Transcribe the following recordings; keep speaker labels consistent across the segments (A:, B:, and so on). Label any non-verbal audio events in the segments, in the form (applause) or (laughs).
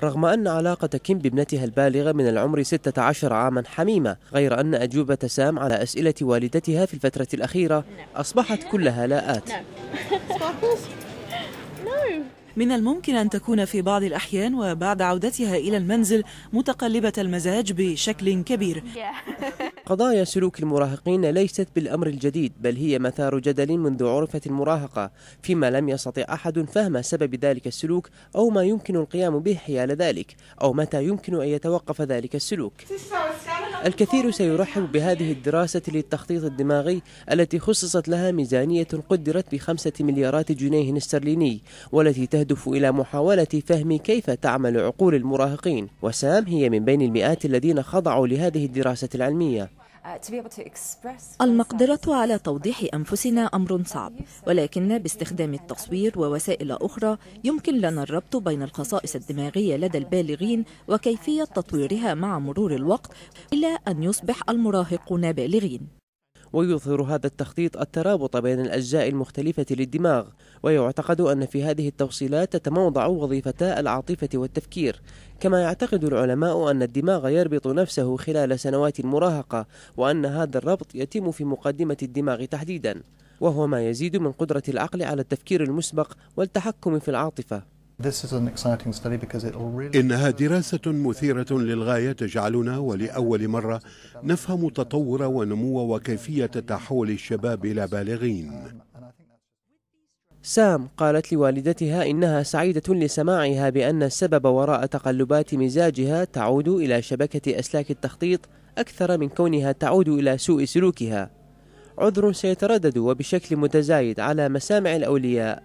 A: رغم أن علاقة كيم بابنتها البالغة من العمر 16 عاما حميمة غير أن أجوبة سام على أسئلة والدتها في الفترة الأخيرة أصبحت كلها لاءات (laughs)
B: من الممكن أن تكون في بعض الأحيان وبعد عودتها إلى المنزل متقلبة المزاج بشكل كبير (laughs)
A: قضايا سلوك المراهقين ليست بالأمر الجديد بل هي مثار جدل منذ عرفت المراهقة فيما لم يستطع أحد فهم سبب ذلك السلوك أو ما يمكن القيام به حيال ذلك أو متى يمكن أن يتوقف ذلك السلوك الكثير سيرحب بهذه الدراسة للتخطيط الدماغي التي خصصت لها ميزانية قدرت بخمسة مليارات جنيه استرليني والتي تهدف إلى محاولة فهم كيف تعمل عقول المراهقين وسام هي من بين المئات الذين خضعوا لهذه الدراسة العلمية
B: المقدرة على توضيح أنفسنا أمر صعب ولكن باستخدام التصوير ووسائل أخرى يمكن لنا الربط بين الخصائص الدماغية لدى البالغين وكيفية تطويرها مع مرور الوقت إلى أن يصبح المراهقون بالغين
A: ويظهر هذا التخطيط الترابط بين الأجزاء المختلفة للدماغ ويعتقد أن في هذه التوصيلات تتموضع وظيفتا العاطفة والتفكير كما يعتقد العلماء أن الدماغ يربط نفسه خلال سنوات المراهقة وأن هذا الربط يتم في مقدمة الدماغ تحديدا وهو ما يزيد من قدرة العقل على التفكير المسبق والتحكم في العاطفة إنها دراسة مثيرة للغاية تجعلنا ولأول مرة نفهم تطور ونمو وكيفية تحول الشباب إلى بالغين um, سام قالت لوالدتها إنها سعيدة لسماعها بأن السبب وراء تقلبات مزاجها تعود إلى شبكة أسلاك التخطيط أكثر من كونها تعود إلى سوء سلوكها عذر سيتردد وبشكل متزايد على مسامع الأولياء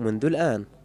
A: منذ الآن